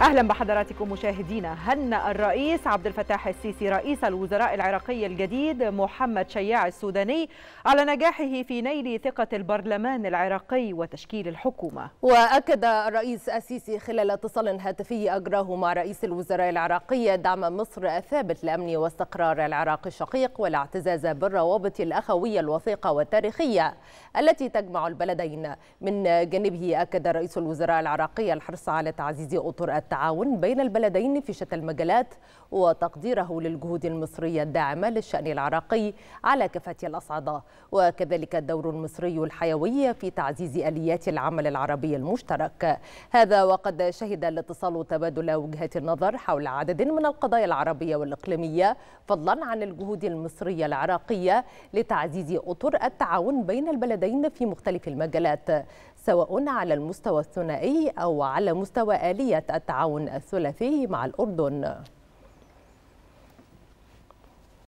اهلا بحضراتكم مشاهدينا هنأ الرئيس عبد الفتاح السيسي رئيس الوزراء العراقي الجديد محمد شياع السوداني على نجاحه في نيل ثقة البرلمان العراقي وتشكيل الحكومة وأكد الرئيس السيسي خلال اتصال هاتفي أجراه مع رئيس الوزراء العراقي دعم مصر الثابت لأمن واستقرار العراق الشقيق والاعتزاز بالروابط الأخوية الوثيقة والتاريخية التي تجمع البلدين من جانبه أكد رئيس الوزراء العراقي الحرص على تعزيز أطر يذكر التعاون بين البلدين في شتى المجالات وتقديره للجهود المصرية الداعمة للشأن العراقي على كافة الأصعدة وكذلك الدور المصري الحيوي في تعزيز آليات العمل العربي المشترك هذا وقد شهد الاتصال تبادل وجهات النظر حول عدد من القضايا العربية والإقليمية فضلا عن الجهود المصرية العراقية لتعزيز أطر التعاون بين البلدين في مختلف المجالات سواء على المستوى الثنائي أو على مستوى آلية التعاون الثلاثي مع الأردن